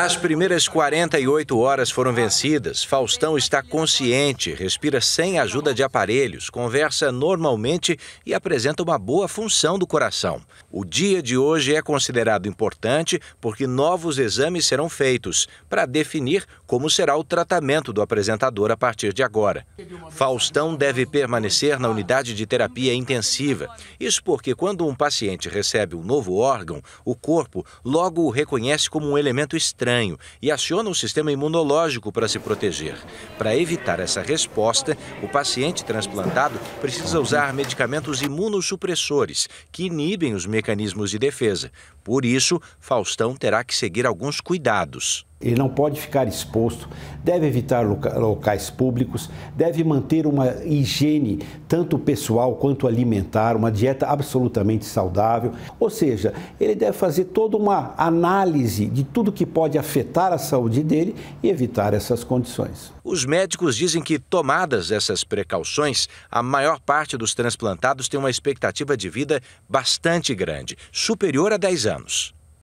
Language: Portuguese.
As primeiras 48 horas foram vencidas. Faustão está consciente, respira sem ajuda de aparelhos, conversa normalmente e apresenta uma boa função do coração. O dia de hoje é considerado importante porque novos exames serão feitos para definir como será o tratamento do apresentador a partir de agora. Faustão deve permanecer na unidade de terapia intensiva. Isso porque quando um paciente recebe um novo órgão, o corpo logo o reconhece como um elemento estranho estranho e aciona o sistema imunológico para se proteger. Para evitar essa resposta, o paciente transplantado precisa usar medicamentos imunossupressores, que inibem os mecanismos de defesa. Por isso, Faustão terá que seguir alguns cuidados. Ele não pode ficar exposto, deve evitar locais públicos, deve manter uma higiene, tanto pessoal quanto alimentar, uma dieta absolutamente saudável. Ou seja, ele deve fazer toda uma análise de tudo que pode afetar a saúde dele e evitar essas condições. Os médicos dizem que, tomadas essas precauções, a maior parte dos transplantados tem uma expectativa de vida bastante grande, superior a 10 anos.